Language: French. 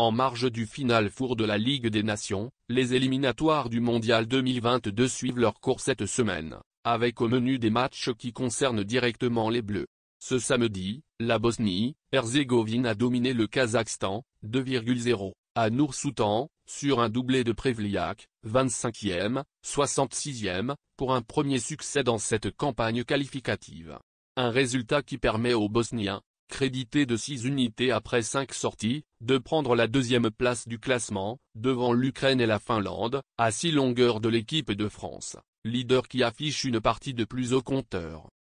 En marge du final four de la Ligue des Nations, les éliminatoires du Mondial 2022 suivent leur cours cette semaine, avec au menu des matchs qui concernent directement les Bleus. Ce samedi, la Bosnie, Herzégovine a dominé le Kazakhstan, 2,0, à Nour-Soutan, sur un doublé de Prevliak, 25e, 66e, pour un premier succès dans cette campagne qualificative. Un résultat qui permet aux Bosniens, crédité de 6 unités après 5 sorties, de prendre la deuxième place du classement, devant l'Ukraine et la Finlande, à 6 longueurs de l'équipe de France, leader qui affiche une partie de plus au compteur.